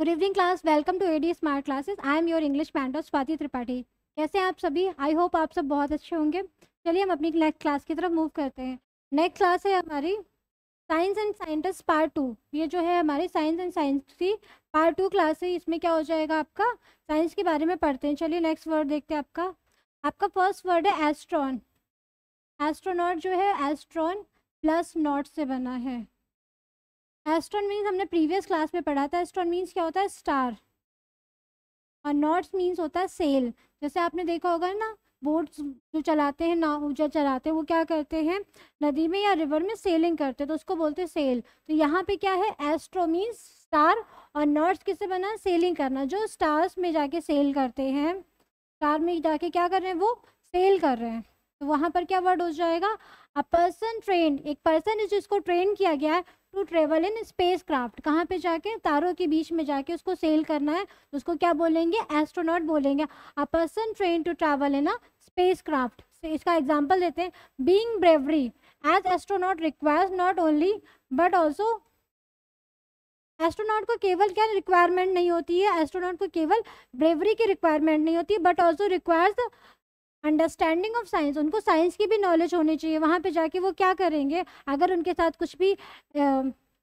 good evening class welcome to AD smart classes I am your English mentor Swati Tripathi कैसे हैं आप सभी I hope आप सब बहुत अच्छे होंगे चलिए हम अपनी नेक्स्ट क्लास की तरफ मूव करते हैं नेक्स्ट क्लास है हमारी science and scientist part two ये जो है हमारी साइंस एंड साइंस की पार्ट टू क्लास है इसमें क्या हो जाएगा आपका साइंस के बारे में पढ़ते हैं चलिए नेक्स्ट वर्ड देखते हैं आपका आपका फर्स्ट वर्ड है एस्ट्रॉन एस्ट्रोनॉट जो है एस्ट्रॉन प्लस नॉट से बना है एस्ट्रॉन मीन्स हमने प्रीवियस क्लास में पढ़ा था एस्ट्रॉन मीन्स क्या होता है स्टार और नॉट्स मीन्स होता है सेल जैसे आपने देखा होगा ना बोट्स जो चलाते हैं ना जो चलाते हैं वो क्या करते हैं नदी में या रिवर में सेलिंग करते हैं तो उसको बोलते हैं सेल तो यहाँ पे क्या है एस्ट्रो मीन्स स्टार और नॉर्थ किससे बना सेलिंग करना जो स्टार्स में जाके सेल करते हैं स्टार में जाके क्या कर रहे हैं वो सेल कर रहे हैं तो वहाँ पर क्या वर्ड हो जाएगा अ पर्सन ट्रेन एक पर्सन है जिसको ट्रेन किया गया है to travel in spacecraft कहाँ पे जाके तारों के बीच में जाके उसको सेल करना है उसको क्या बोलेंगे एस्ट्रोनॉट बोलेंगे a person train to travel in a spacecraft इसका एग्जाम्पल देते हैं being bravery as astronaut requires not only but also astronaut को केवल क्या रिक्वायरमेंट नहीं होती है एस्ट्रोनॉट को केवल ब्रेवरी की रिक्वायरमेंट नहीं होती but also requires understanding of science उनको साइंस की भी नॉलेज होनी चाहिए वहाँ पे जाके वो क्या करेंगे अगर उनके साथ कुछ भी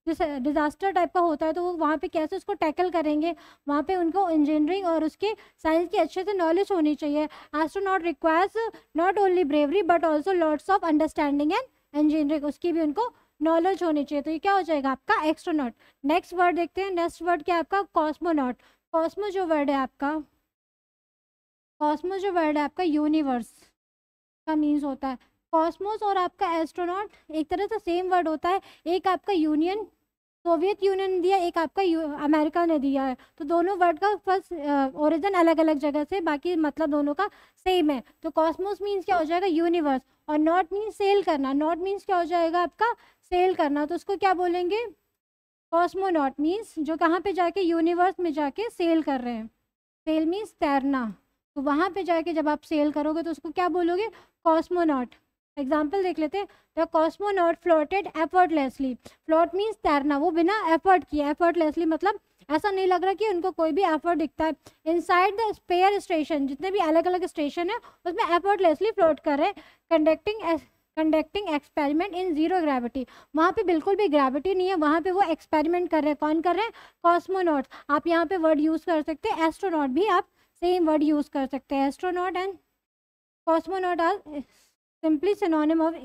डिज़ास्टर टाइप का होता है तो वो वहाँ पे कैसे उसको टैकल करेंगे वहाँ पे उनको इंजीनियरिंग और उसके साइंस की अच्छे से नॉलेज होनी चाहिए astronaut requires not only bravery but also lords of understanding and engineering उसकी भी उनको नॉलेज होनी चाहिए तो ये क्या हो जाएगा आपका एक्स्ट्रोनॉट नेक्स्ट वर्ड देखते हैं नेक्स्ट वर्ड क्या आपका कॉस्मोनॉट कॉस्मो जो वर्ड है आपका कॉस्मोस जो वर्ड है आपका यूनिवर्स का मीन्स होता है कॉस्मोस और आपका एस्ट्रोनॉट एक तरह से सेम वर्ड होता है एक आपका यूनियन सोवियत यूनियन ने दिया एक आपका अमेरिका ने दिया है तो दोनों वर्ड का फर्स्ट ओरिजिन अलग अलग जगह से बाकी मतलब दोनों का सेम है तो कॉस्मोस मीन्स क्या हो जाएगा यूनिवर्स और नॉट मीन्स सेल करना नॉट मीन्स क्या हो जाएगा आपका सेल करना तो उसको क्या बोलेंगे कॉस्मोनॉट मीन्स जो कहाँ पे जाके यूनिवर्स में जाके सेल कर रहे हैं सेल मीन्स तैरना तो वहाँ पे जाके जब आप सेल करोगे तो उसको क्या बोलोगे कॉस्मोनॉट एग्जाम्पल देख लेते the cosmonaut floated effortlessly float means तैरना वो बिना एफर्ट किए एफर्टलेसली मतलब ऐसा नहीं लग रहा कि उनको कोई भी एफर्ट दिखता है इनसाइड द स्पेयर स्टेशन जितने भी अलग अलग स्टेशन है उसमें एफर्टलेसली फ्लोट कर रहे हैं conducting conducting experiment in zero gravity वहाँ पे बिल्कुल भी ग्रेविटी नहीं है वहाँ पे वो एक्सपेरिमेंट कर रहे हैं कौन कर रहे हैं कॉस्मोनॉट आप यहाँ पे वर्ड यूज़ कर सकते हैं एस्ट्रोनॉट भी आप सेम वर्ड यूज़ कर सकते हैं astronaut and cosmonaut are simply synonym of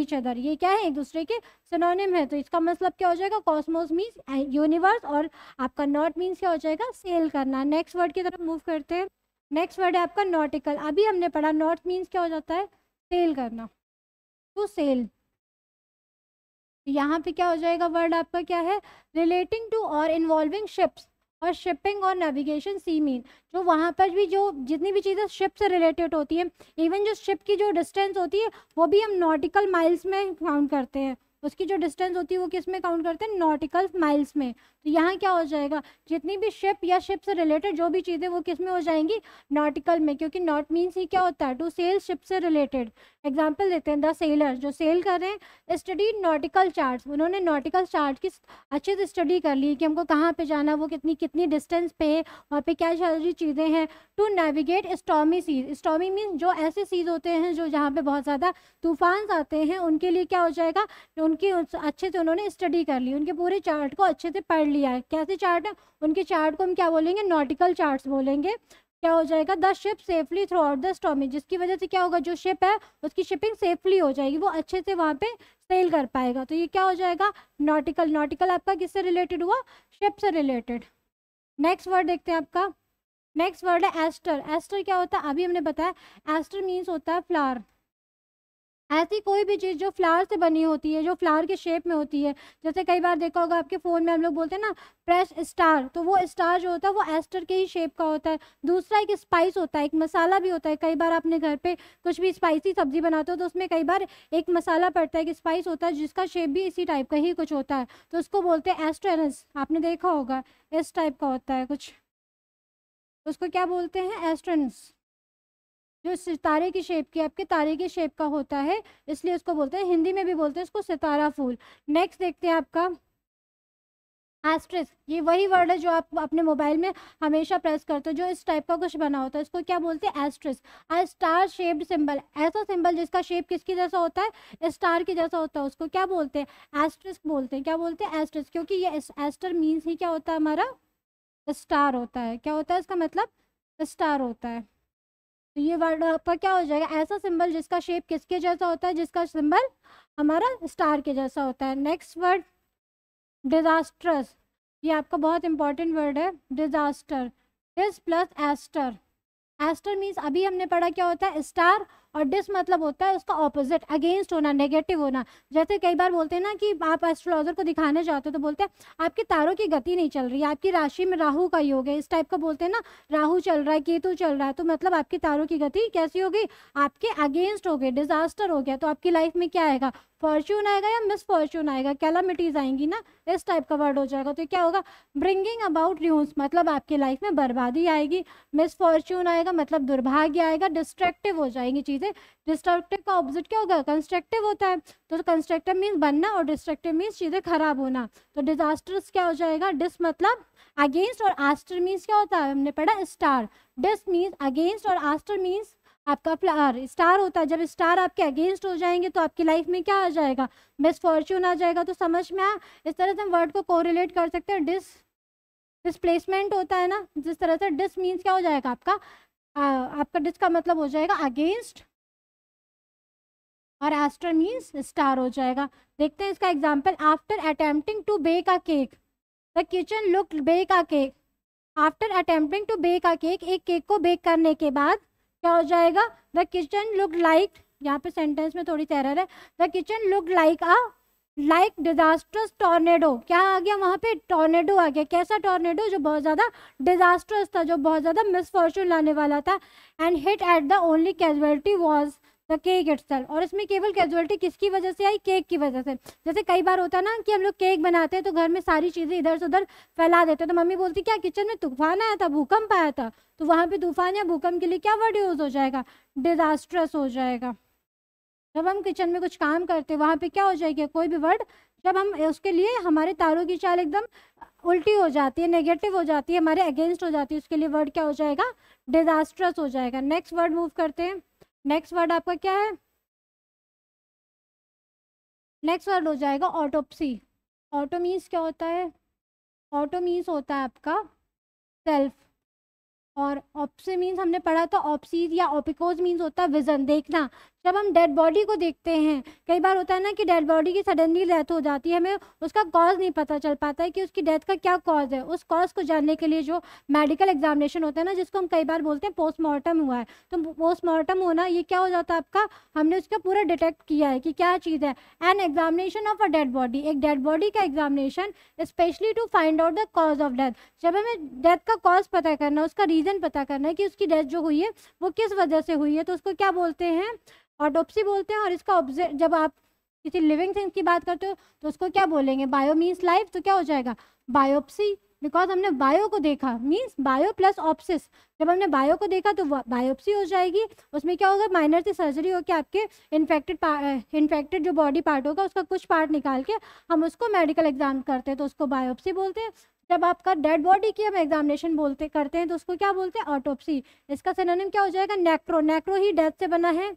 each other ये क्या है एक दूसरे के सिनोनिम है तो इसका मतलब क्या हो जाएगा कॉस्मोस मीन्स यूनिवर्स और आपका नॉट मीन्स क्या हो जाएगा सेल करना नेक्स्ट वर्ड की तरफ मूव करते हैं नेक्स्ट वर्ड है आपका नॉटिकल अभी हमने पढ़ा नॉट मीन्स क्या हो जाता है सेल करना तो सेल यहाँ पे क्या हो जाएगा वर्ड आपका क्या है रिलेटिंग टू और इन्वॉल्विंग शिप्स और शिपिंग और नेविगेशन सी मीन जो वहाँ पर भी जो जितनी भी चीज़ें शिप से रिलेटेड होती हैं इवन जो शिप की जो डिस्टेंस होती है वो भी हम नॉटिकल माइल्स में काउंट करते हैं उसकी जो डिस्टेंस होती है वो किस में काउंट करते हैं नॉटिकल माइल्स में तो यहाँ क्या हो जाएगा जितनी भी शिप या शिप से रिलेटेड जो भी चीज़ें वो किस में हो जाएंगी नॉटिकल में क्योंकि नॉट मीन्स ही क्या होता है टू सेल शिप से रिलेटेड एग्जाम्पल देते हैं द सेलर जो सेल कर रहे हैं स्टडी नॉटिकल चार्ट उन्होंने नॉटिकल चार्ट की अच्छे से स्टडी कर ली कि हमको कहाँ पे जाना वो कितनी कितनी डिस्टेंस पे वहाँ पे क्या सारी चीज़ें हैं to navigate stormy seas stormy mean जो ऐसे सीज होते हैं जो जहाँ पे बहुत ज़्यादा तूफान आते हैं उनके लिए क्या हो जाएगा उनकी अच्छे से उन्होंने स्टडी कर ली उनके पूरे चार्ट को अच्छे से पढ़ लिया है कैसे चार्ट है उनके चार्ट को हम क्या बोलेंगे नॉटिकल चार्ट बोलेंगे क्या हो जाएगा the ship safely throughout the stormy जिसकी वजह से क्या होगा जो शिप है उसकी शिपिंग सेफली हो जाएगी वो अच्छे से वहाँ पे सेल कर पाएगा तो ये क्या हो जाएगा नॉटिकल नॉटिकल आपका किससे रिलेटेड हुआ शिप से रिलेटेड नेक्स्ट वर्ड देखते हैं आपका नेक्स्ट वर्ड है एस्टर एस्टर क्या होता है अभी हमने बताया एस्टर मीन्स होता है फ्लावर ऐसी कोई भी चीज़ जो फ्लावर से बनी होती है जो फ्लावर के शेप में होती है जैसे कई बार देखा होगा आपके फ़ोन में हम लोग बोलते हैं ना प्रेस स्टार तो वो स्टार जो होता है वो एस्टर के ही शेप का होता है दूसरा एक स्पाइस होता है एक मसाला भी होता है कई बार आपने घर पे कुछ भी स्पाइसी सब्जी बनाते हो तो उसमें कई बार एक मसाला पड़ता है एक स्पाइस होता है जिसका शेप भी इसी टाइप का ही कुछ होता है तो उसको बोलते हैं एस्ट्रेनस आपने देखा होगा इस टाइप का होता है कुछ उसको क्या बोलते हैं एस्ट्रेनस जो सितारे की शेप की आपके तारे की शेप का होता है इसलिए उसको बोलते हैं हिंदी में भी बोलते हैं उसको सितारा फूल नेक्स्ट देखते हैं आपका एस्ट्रिस ये वही वर्ड है जो आप अपने मोबाइल में हमेशा प्रेस करते हो जो इस टाइप का कुछ बना होता है इसको क्या बोलते हैं asterisk a star shaped symbol ऐसा सिंबल जिसका शेप किसकी जैसा होता है स्टार की जैसा होता है उसको क्या बोलते हैं एस्ट्रिस बोलते हैं क्या बोलते हैं एस्ट्रिस क्योंकि ये एस्टर मीन्स ही क्या होता है हमारा स्टार होता है क्या होता है इसका मतलब स्टार होता है तो ये वर्ड आपका क्या हो जाएगा ऐसा सिंबल जिसका शेप किसके जैसा होता है जिसका सिंबल हमारा स्टार के जैसा होता है नेक्स्ट वर्ड डिजास्टर्स ये आपका बहुत इंपॉर्टेंट वर्ड है disaster dis plus aster aster means अभी हमने पढ़ा क्या होता है स्टार और डिस मतलब होता है उसका ऑपोजिट अगेंस्ट होना नेगेटिव होना जैसे कई बार बोलते हैं ना कि आप एस्ट्रोलॉजर को दिखाने जाते हो तो बोलते हैं आपके तारों की गति नहीं चल रही आपकी राशि में राहु का योग है इस टाइप का बोलते हैं ना राहु चल रहा है केतु चल रहा है तो मतलब आपके तारों की गति कैसी होगी आपके अगेंस्ट हो गए डिजास्टर हो गया तो आपकी लाइफ में क्या आएगा फॉर्च्यून आएगा या मिसफॉर्च्यून आएगा कैलामिटीज आएंगी ना इस टाइप का वर्ड हो जाएगा तो क्या होगा ब्रिंगिंग अबाउट रूम्स मतलब आपकी लाइफ में बर्बादी आएगी मिसफॉर्च्यून आएगा मतलब दुर्भाग्य आएगा डिस्ट्रैक्टिव हो जाएंगी चीज़ ठीक है डिस्ट्रक्टिव का ऑपोजिट क्या होगा कंस्ट्रक्टिव होता है तो कंस्ट्रक्टिव मीन्स बनना और डिस्ट्रक्टिव मीन्स चीज़ें खराब होना तो डिजास्टर्स क्या हो जाएगा डिस मतलब अगेंस्ट और आस्टर मीन्स क्या होता है हमने पढ़ा स्टार डिस मीन्स अगेंस्ट और आस्टर मीन्स आपका फ्लार स्टार होता है जब स्टार आपके अगेंस्ट हो जाएंगे तो आपकी लाइफ में क्या आ जाएगा मिसफॉर्च्यून आ जाएगा तो समझ में आ इस तरह से हम वर्ड को कोरिलेट कर सकते हैं डिस डिसप्लेसमेंट होता है ना जिस तरह से डिस मींस क्या हो जाएगा आपका आ, आपका डिस का मतलब हो जाएगा अगेंस्ट और एस्टर मीन्स स्टार हो जाएगा देखते हैं इसका example after attempting to bake a cake the kitchen look bake a cake after attempting to bake a cake एक केक को बेक करने के बाद क्या हो जाएगा द किचन लुक लाइक यहाँ पे सेंटेंस में थोड़ी तैरर है the kitchen look like a like disastrous tornado क्या आ गया वहाँ पे टॉर्नेडो आ गया कैसा टॉर्नेडो जो बहुत ज़्यादा डिजास्ट्रस था जो बहुत ज़्यादा मिसफॉर्चून लाने वाला था and hit at the only casualty was the cake itself और इसमें केवल कैजुअलिटी किसकी वजह से आई केक की वजह से जैसे कई बार होता है ना कि हम लोग केक बनाते हैं तो घर में सारी चीज़ें इधर से उधर फैला देते हैं तो मम्मी बोलती क्या किचन में तूफान आया था भूकंप आया था तो वहाँ पे तूफान या भूकंप के लिए क्या वर्ड यूज़ हो जाएगा डिजास्ट्रस हो जाएगा जब हम किचन में कुछ काम करते हैं वहाँ पे क्या हो जाएगा कोई भी वर्ड जब हम उसके लिए हमारे तारों की चाल एकदम उल्टी हो जाती है नेगेटिव हो जाती है हमारे अगेंस्ट हो जाती है उसके लिए वर्ड क्या हो जाएगा डिजास्ट्रस हो जाएगा नेक्स्ट वर्ड मूव करते हैं नेक्स्ट वर्ड आपका क्या है नेक्स्ट वर्ड हो जाएगा ऑटोपसी ऑटो मीन्स क्या होता है ऑटो मीन्स होता है आपका सेल्फ और ऑप्सी मीन्स हमने पढ़ा था ऑप्सीज या ऑपिकोज मीन्स होता है विजन देखना जब हम डेड बॉडी को देखते हैं कई बार होता है ना कि डेड बॉडी की सडनली डेथ हो जाती है हमें उसका कॉज नहीं पता चल पाता है कि उसकी डेथ का क्या कॉज है उस कॉज को जानने के लिए जो मेडिकल एग्जामिनेशन होता है ना जिसको हम कई बार बोलते हैं पोस्टमार्टम हुआ है तो पोस्टमार्टम होना ये क्या हो जाता है आपका हमने उसका पूरा डिटेक्ट किया है कि क्या चीज़ है an examination of a dead body एक डेड बॉडी का examination specially to find out the cause of death जब हमें डेथ का कॉज पता करना उसका रीज़न पता करना है कि उसकी डेथ जो हुई है वो किस वजह से हुई है तो उसको क्या बोलते हैं ऑटोप्सी बोलते हैं और इसका ऑब्जेक्ट जब आप किसी लिविंग थिंग की बात करते हो तो उसको क्या बोलेंगे बायो मीन्स लाइफ तो क्या हो जाएगा बायोप्सी बिकॉज हमने बायो को देखा मीन्स बायो प्लस ऑप्सिस जब हमने बायो को देखा तो बायोप्सी हो जाएगी उसमें क्या होगा माइनर से सर्जरी होकर आपके इन्फेक्टेड इन्फेक्टेड जो बॉडी पार्ट होगा उसका कुछ पार्ट निकाल के हम उसको मेडिकल एग्जाम करते हैं तो उसको बायोप्सी बोलते हैं जब आपका डेड बॉडी की हम एग्जामिनेशन बोलते करते हैं तो उसको क्या बोलते हैं ऑटोप्सी इसका सिनोनिम क्या हो जाएगा नेक्रो नेक्रो ही डेथ से बना है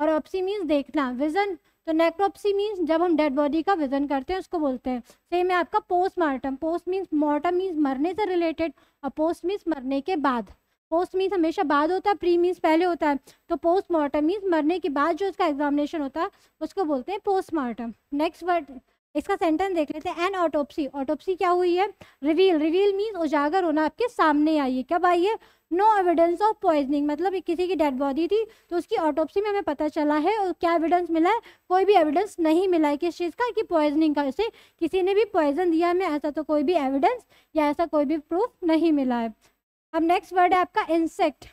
और ऑप्सी मीन्स देखना विजन तो नेक्रोप्सी मीन्स जब हम डेड बॉडी का विजन करते हैं उसको बोलते हैं सेम है आपका postmortem post means mortem means मरने से रिलेटेड और पोस्ट मीन्स मरने के बाद पोस्ट मीन्स हमेशा बाद होता है प्री मीन्स पहले होता है तो पोस्टमार्टम मीन्स मरने के बाद जो उसका एग्जामिनेशन होता है उसको बोलते हैं पोस्टमार्टम नेक्स्ट वर्ड इसका सेंटेंस देख लेते हैं एन ऑटोप्सी ऑटोप्सी क्या हुई है रिवील रिवील मीन्स उजागर होना आपके सामने आई है कब आई है नो एविडेंस ऑफ पॉइजनिंग मतलब किसी की डेड बॉडी थी तो उसकी ऑटोप्सी में हमें पता चला है और क्या एविडेंस मिला है कोई भी एविडेंस नहीं मिला है किस चीज़ का कि पॉइजनिंग का उसे किसी ने भी पॉइजन दिया हमें ऐसा तो कोई भी एविडेंस या ऐसा कोई भी प्रूफ नहीं मिला है अब नेक्स्ट वर्ड है आपका इंसेक्ट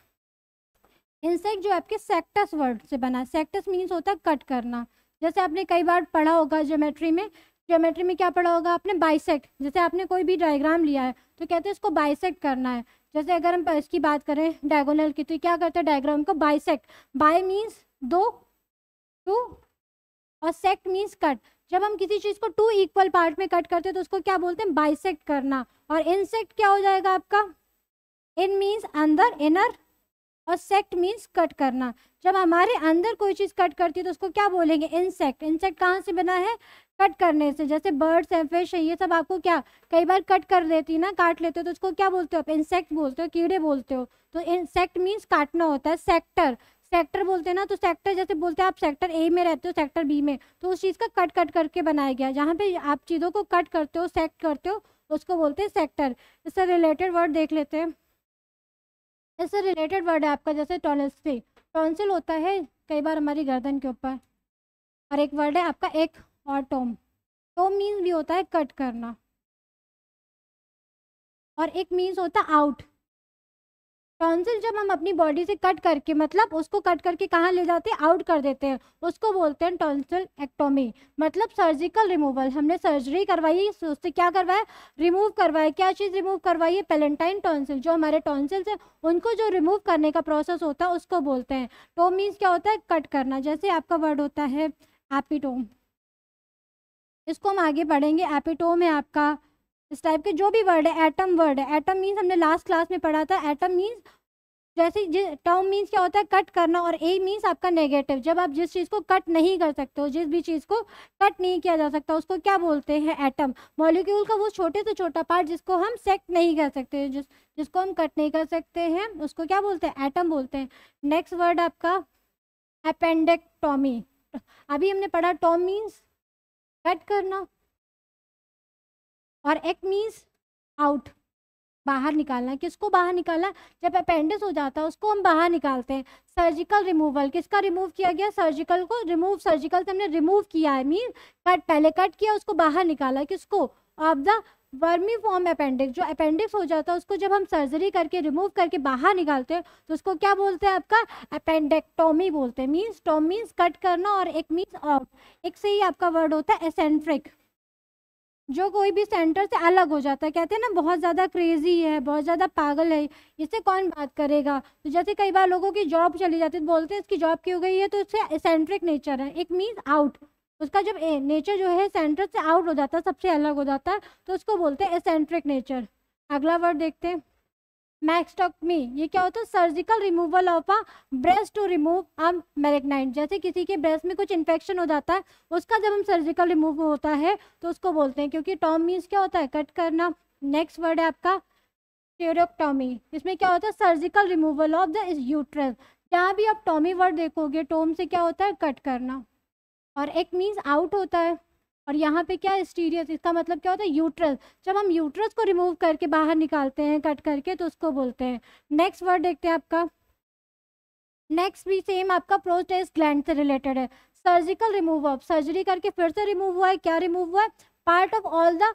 इंसेक्ट जो आपके सेक्टस वर्ड से बना सेक्टस मीन्स होता है कट करना जैसे आपने कई बार पढ़ा होगा ज्योमेट्री में ज्योमेट्री में क्या पढ़ा होगा आपने बाइसेक्ट जैसे आपने कोई भी डायग्राम लिया है तो कहते हैं इसको बाइसेक्ट करना है जैसे अगर हम इसकी बात करें डायगोनल की तो क्या करते हैं डायग्राम को बाइसेक्ट बाय मीन्स दो टू और सेक्ट मीन्स कट जब हम किसी चीज़ को टू इक्वल पार्ट में कट करते हैं तो उसको क्या बोलते हैं बाइसेक्ट करना और इनसेक्ट क्या हो जाएगा आपका इन मीन्स अंदर इनर और सेक्ट मीन्स कट करना जब हमारे अंदर कोई चीज़ कट करती है तो उसको क्या बोलेंगे इंसेक्ट इंसेक्ट कहाँ से बना है कट करने से जैसे बर्ड्स हैं फिश है ये सब आपको क्या कई बार कट कर देती ना काट लेते हो तो उसको क्या बोलते हो आप इंसेक्ट बोलते हो कीड़े बोलते हो तो इंसेक्ट मीन्स काटना होता है सेक्टर सेक्टर बोलते हैं ना तो सेक्टर जैसे बोलते हैं आप सेक्टर ए में रहते हो सेक्टर बी में तो उस चीज़ का कट कट करके बनाया गया जहाँ पे आप चीज़ों को कट करते हो सेक्ट करते हो उसको बोलते हैं सेक्टर इससे रिलेटेड वर्ड देख लेते हैं इससे रिलेटेड वर्ड है आपका जैसे टॉनसिल टॉन्सिल होता है कई बार हमारी गर्दन के ऊपर और एक वर्ड है आपका एक और टोम टोम मीन्स भी होता है कट करना और एक मीन्स होता है आउट टॉन्सिल जब हम अपनी बॉडी से कट करके मतलब उसको कट करके कहाँ ले जाते हैं आउट कर देते हैं उसको बोलते हैं टॉन्सिल एक्टोमी मतलब सर्जिकल रिमूवल हमने सर्जरी करवाई उससे क्या करवाया रिमूव करवाया क्या चीज़ रिमूव करवाई है पेलेंटाइन टॉन्सिल जो हमारे टॉन्सिल्स हैं उनको जो रिमूव करने का प्रोसेस होता है उसको बोलते हैं टोम मीन्स क्या होता है कट करना जैसे आपका वर्ड होता है एपीटोम इसको हम आगे पढ़ेंगे एपिटोम है आपका इस टाइप के जो भी वर्ड है एटम वर्ड है एटम मीन्स हमने लास्ट क्लास में पढ़ा था एटम मीन्स जैसे जिस टर्म मीन्स क्या होता है कट करना और ए मीन्स आपका नेगेटिव जब आप जिस चीज़ को कट नहीं कर सकते हो जिस भी चीज़ को कट नहीं किया जा सकता उसको क्या बोलते हैं एटम मॉलिक्यूल का वो छोटे से छोटा पार्ट जिसको हम सेक्ट नहीं कर सकते जिस जिसको हम कट नहीं कर सकते हैं उसको क्या बोलते हैं एटम बोलते हैं नेक्स्ट वर्ड आपका अपेंडेक्टॉमी अभी हमने पढ़ा टॉम मीन्स कट करना और एक मीन्स आउट बाहर निकालना किसको बाहर निकालना जब अपेंडिक्स हो जाता है उसको हम बाहर निकालते हैं सर्जिकल रिमूवल किसका रिमूव किया गया सर्जिकल को रिमूव सर्जिकल से हमने रिमूव किया है मीन कट पहले कट किया उसको बाहर निकाला किसको of the vermiform appendix जो अपेंडिक्स हो जाता है उसको जब हम सर्जरी करके रिमूव करके बाहर निकालते हैं तो उसको क्या बोलते हैं आपका अपेंडेक्टोमी बोलते हैं मीन्स टॉम मीन्स कट करना और एक मीन्स आउट एक से ही आपका वर्ड होता है एसेंट्रिक जो कोई भी सेंटर से अलग हो जाता है कहते हैं ना बहुत ज़्यादा क्रेजी है बहुत ज़्यादा पागल है इससे कौन बात करेगा तो जैसे कई बार लोगों की जॉब चली जाती है तो बोलते हैं इसकी जॉब क्यों गई है तो इससे एसेंट्रिक नेचर है एक मीन्स आउट उसका जब नेचर जो है सेंटर से आउट हो जाता है सबसे अलग हो जाता है तो उसको बोलते हैं एसेंट्रिक नेचर अगला वर्ड देखते हैं मैक्सटॉकमी ये क्या होता है surgical removal of a breast to remove a मेरेगनाइट जैसे किसी के ब्रेस्ट में कुछ इन्फेक्शन हो जाता है उसका जब हम सर्जिकल रिमूव होता है तो उसको बोलते हैं क्योंकि टॉम मीन्स क्या होता है कट करना नेक्स्ट वर्ड है आपका ट्यूरोक्टॉमी इसमें क्या होता है surgical removal of the uterus जहाँ भी आप टॉमी वर्ड देखोगे टोम से क्या होता है कट करना और एक मीन्स आउट होता है और यहाँ पे क्या स्टीरियस इसका मतलब क्या होता है यूट्रस जब हम यूट्रस को रिमूव करके बाहर निकालते हैं कट करके तो उसको बोलते हैं नेक्स्ट वर्ड देखते हैं आपका नेक्स्ट भी सेम आपका प्रोस्टेस ग्लैंड से रिलेटेड है सर्जिकल रिमूव ऑफ सर्जरी करके फिर से रिमूव हुआ है क्या रिमूव हुआ है part of all the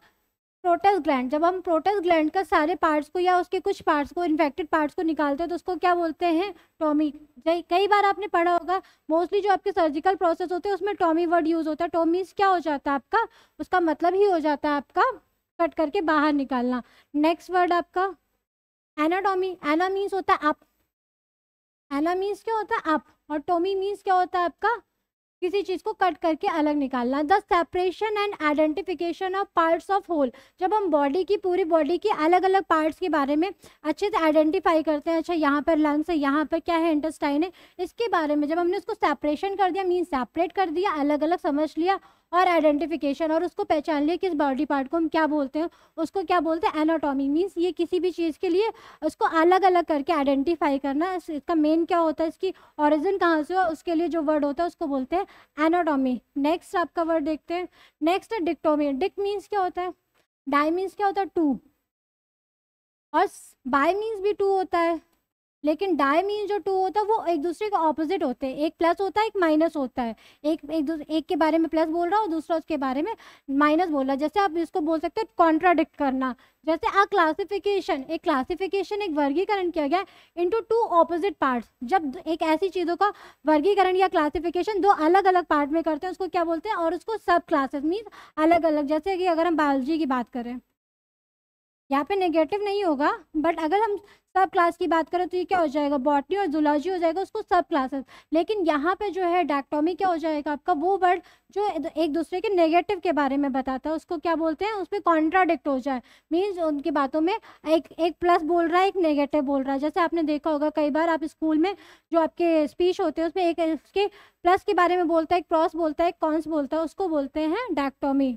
prostate gland जब हम प्रोटेस ग्लैंड का सारे पार्ट्स को या उसके कुछ पार्ट्स को इन्फेक्टेड पार्ट्स को निकालते हैं तो उसको क्या बोलते हैं टॉमी कई बार आपने पढ़ा होगा मोस्टली जो आपके सर्जिकल प्रोसेस होते हैं उसमें टॉमी वर्ड यूज़ होता है टॉमीज क्या हो जाता है आपका उसका मतलब ही हो जाता है आपका कट करके बाहर निकालना नेक्स्ट वर्ड आपका एनाटॉमी एना मीन्स होता है अप एना मीन्स क्या होता है अप और टॉमी मीन्स क्या होता है आपका किसी चीज़ को कट करके अलग निकालना the separation and identification of parts of whole जब हम बॉडी की पूरी बॉडी की अलग अलग पार्ट्स के बारे में अच्छे से आइडेंटिफाई करते हैं अच्छा यहाँ पर लंग्स है यहाँ पर क्या है इंटेस्टाइन है इसके बारे में जब हमने उसको सेपरेशन कर दिया मीन सेपरेट कर दिया अलग अलग समझ लिया और आइडेंटिफिकेशन और उसको पहचान लिया कि इस बॉडी पार्ट को हम क्या बोलते हैं उसको क्या बोलते हैं एनाटॉमी मीन्स ये किसी भी चीज़ के लिए उसको अलग अलग करके आइडेंटिफाई करना इसका मेन क्या होता है इसकी ऑरिजिन कहाँ से हो उसके लिए जो वर्ड होता है उसको बोलते हैं एनाटॉमी नेक्स्ट आपका वर्ड देखते हैं नेक्स्ट है डिक्टोमी डिक मीन्स क्या होता है डाई मीन्स क्या होता है टू और बाई मीन्स भी टू होता है लेकिन डाई मीन जो टू होता है वो एक दूसरे के ऑपोजिट होते हैं एक प्लस होता है एक माइनस होता है एक एक एक के बारे में प्लस बोल रहा और दूसरा उसके बारे में माइनस बोल रहा है जैसे आप इसको बोल सकते हो कॉन्ट्राडिक्ट करना जैसे आ क्लासिफिकेशन एक क्लासिफिकेशन एक वर्गीकरण किया गया इंटू टू ऑपोजिट पार्ट्स जब एक ऐसी चीज़ों का वर्गीकरण या क्लासिफिकेशन दो अलग अलग पार्ट में करते हैं उसको क्या बोलते हैं और उसको सब क्लासेस मीन्स अलग अलग जैसे कि अगर हम बायोलॉजी की बात करें यहाँ पे नेगेटिव नहीं होगा बट अगर हम सब क्लास की बात करें तो ये क्या हो जाएगा बॉटनी और जुलॉजी हो जाएगा उसको सब क्लासेस लेकिन यहाँ पे जो है डैक्टोमी क्या हो जाएगा आपका वो वर्ड जो एक दूसरे के नेगेटिव के बारे में बताता है उसको क्या बोलते हैं उसमें कॉन्ट्राडिक्ट हो जाए मीन्स उनकी बातों में एक एक प्लस बोल रहा है एक नेगेटिव बोल रहा है जैसे आपने देखा होगा कई बार आप स्कूल में जो आपके स्पीच होते हैं उसमें एक उसके प्लस के बारे में बोलता है एक प्रॉस बोलता है एक कॉन्स बोलता है उसको बोलते हैं डैक्टोमी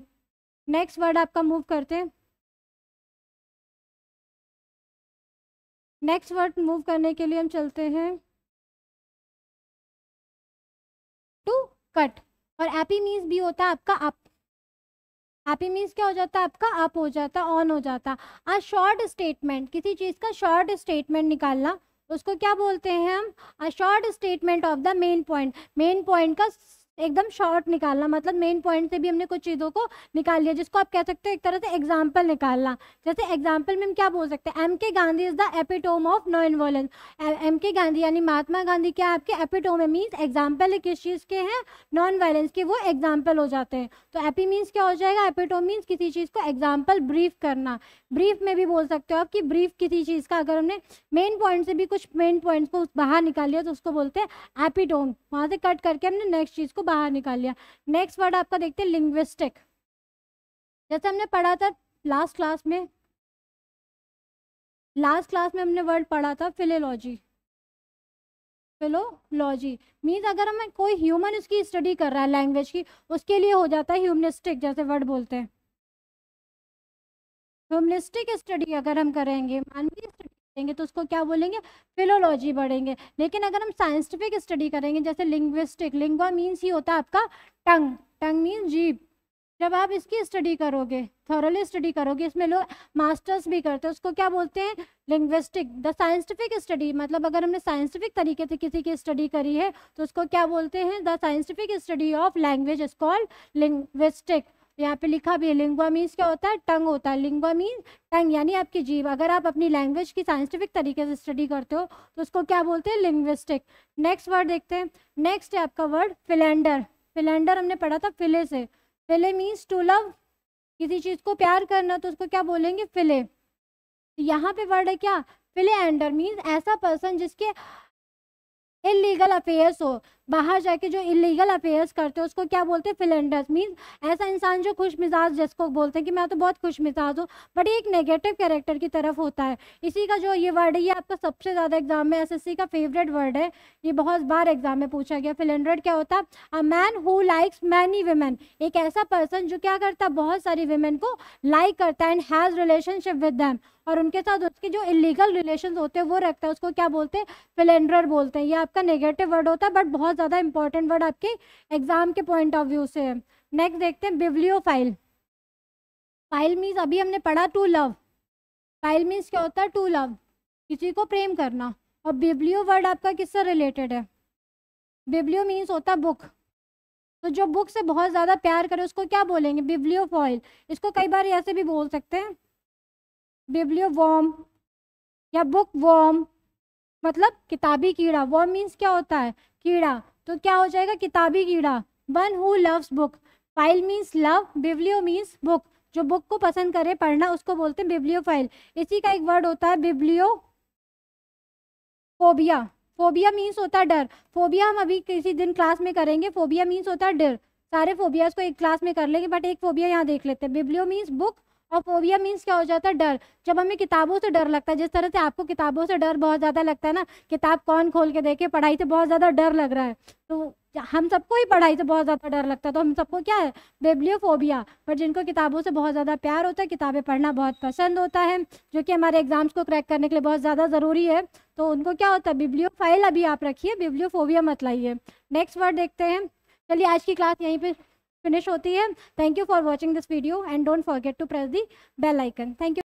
नेक्स्ट वर्ड आपका मूव करते हैं नेक्स्ट वर्ड मूव करने के लिए हम चलते हैं टू कट और एपी मीन्स भी होता है आपका अप एपी मीन्स क्या हो जाता है आपका अप हो जाता ऑन हो जाता अ शॉर्ट स्टेटमेंट किसी चीज़ का शॉर्ट स्टेटमेंट निकालना उसको क्या बोलते हैं हम a short statement of the main point main point का एकदम शॉर्ट निकालना मतलब मेन पॉइंट से भी हमने कुछ चीज़ों को निकाल लिया जिसको आप कह सकते हो एक तरह से एग्जाम्पल निकालना जैसे एग्जाम्पल में हम क्या बोल सकते हैं M K Gandhi is the epitome of non violence M K Gandhi यानी महात्मा गांधी क्या आपके एपिटोम है मीन्स एग्जाम्पल किस चीज़ के हैं नॉन वायलेंस के वो एग्जाम्पल हो जाते हैं तो एपी मीन्स क्या हो जाएगा एपिटोम मीन्स किसी चीज़ को एग्जाम्पल ब्रीफ करना ब्रीफ में भी बोल सकते हो आप कि ब्रीफ किसी चीज़ का अगर हमने मेन पॉइंट से भी कुछ मेन पॉइंट्स को बाहर निकाल लिया तो उसको बोलते हैं एपिटोम वहाँ से कट करके हमने नेक्स्ट चीज़ को बाहर निकाल लिया नेक्स्ट वर्ड आपका देखते हैं लिंग्विस्टिक जैसे हमने पढ़ा था लास्ट क्लास में लास्ट क्लास में हमने वर्ड पढ़ा था फिलोलॉजी फिलोलॉजी मीन्स अगर हमें कोई ह्यूमन उसकी स्टडी कर रहा है लैंग्वेज की उसके लिए हो जाता है ह्यूमनिस्टिक जैसे वर्ड बोलते हैं ह्यूमनिस्टिक स्टडी अगर हम करेंगे मान लीजिए करेंगे तो उसको क्या बोलेंगे फिलोलॉजी बढ़ेंगे लेकिन अगर हम साइंटिफिक स्टडी करेंगे जैसे लिंग्विस्टिक लिंग्वा मीन्स ही होता है आपका टंग टंग मीन्स जीप जब आप इसकी स्टडी करोगे थॉरली स्टडी करोगे इसमें लोग मास्टर्स भी करते हैं उसको क्या बोलते हैं लिंग्विस्टिक द साइंटिफिक स्टडी मतलब अगर हमने साइंटिफिक तरीके से किसी की स्टडी करी है तो उसको क्या बोलते हैं the scientific study of language is called linguistic यहाँ पे लिखा भी है लिंगवा मीन्स क्या होता है टंग होता है लिंग्वा मीन्स टंग यानी आपकी जीव अगर आप अपनी लैंग्वेज की साइंटिफिक तरीके से स्टडी करते हो तो उसको क्या बोलते हैं लिंग्विस्टिक नेक्स्ट वर्ड देखते हैं नेक्स्ट है आपका वर्ड फिलेंडर फिलेंडर हमने पढ़ा था फिले से फिले मीन्स टू लव किसी चीज़ को प्यार करना तो उसको क्या बोलेंगे फिले तो यहाँ पे वर्ड है क्या फिले एंडर मीन्स ऐसा पर्सन जिसके इलीगल अफेयर्स हो बाहर जाके जो इलीगल अफेयर्स करते हैं उसको क्या बोलते हैं फिलेंडर्स मीन्स ऐसा इंसान जो खुश मिजाज जिसको बोलते हैं कि मैं तो बहुत खुश मिजाज हूँ बट ये एक नेगेटिव कैरेक्टर की तरफ होता है इसी का जो ये वर्ड है ये आपका सबसे ज़्यादा एग्जाम में एस का फेवरेट वर्ड है ये बहुत बार एग्जाम में पूछा गया फिलेंडर क्या होता है a man who likes many women एक ऐसा पर्सन जो क्या करता है बहुत सारी वेमेन को लाइक करता है and has relationship with them और उनके साथ उसके जो इलीगल रिलेशन होते हैं वो रखता है उसको क्या बोलते हैं फिलेंडर बोलते हैं ये आपका नेगेटिव वर्ड होता है बट बहुत बहुत ज़्यादा इंपॉर्टेंट वर्ड आपके एग्जाम के पॉइंट ऑफ व्यू से है नेक्स्ट देखते हैं बिवलियो फाइल फाइल मीन्स अभी हमने पढ़ा टू लव फाइल मीन्स क्या होता है टू लव किसी को प्रेम करना और बिब्लियो वर्ड आपका किससे रिलेटेड है बिब्लियो मीन्स होता है बुक तो जो बुक से बहुत ज़्यादा प्यार करे उसको क्या बोलेंगे बिब्लियो फॉइल इसको कई बार ऐसे भी बोल सकते हैं बिब्लियो वॉम या बुक वॉम मतलब किताबी कीड़ा वॉर मीन्स क्या होता है कीड़ा तो क्या हो जाएगा किताबी कीड़ा one who loves book phile means love biblio means book जो बुक को पसंद करे पढ़ना उसको बोलते हैं बिब्लियो फाइल इसी का एक वर्ड होता है बिब्लियो फोबिया फोबिया मीन्स होता है डर फोबिया हम अभी किसी दिन क्लास में करेंगे फोबिया मीन्स होता है डर सारे फोबियाज को एक क्लास में कर लेंगे बट एक फोबिया यहाँ देख लेते हैं बिब्लियो मीन्स बुक और फोबिया मीन्स क्या हो जाता है डर जब हमें किताबों से डर लगता है जिस तरह से आपको किताबों से डर बहुत ज़्यादा लगता है ना किताब कौन खोल के देखे पढ़ाई से बहुत ज़्यादा डर लग रहा है तो हम सबको ही पढ़ाई से बहुत ज़्यादा डर लगता है तो हम सबको क्या है बेबलियोफोबिया पर जिनको किताबों से बहुत ज़्यादा प्यार होता है किताबें पढ़ना बहुत पसंद होता है जो कि हमारे एग्जाम्स को क्रैक करने के लिए बहुत ज़्यादा ज़रूरी है तो उनको क्या होता है बिब्लियो फाइल अभी आप रखिए बिब्लियोफोबिया मत लाइए नेक्स्ट वर्ड देखते हैं चलिए आज की क्लास यहीं पर फिनिश होती है thank you for watching this video and don't forget to press the bell icon thank you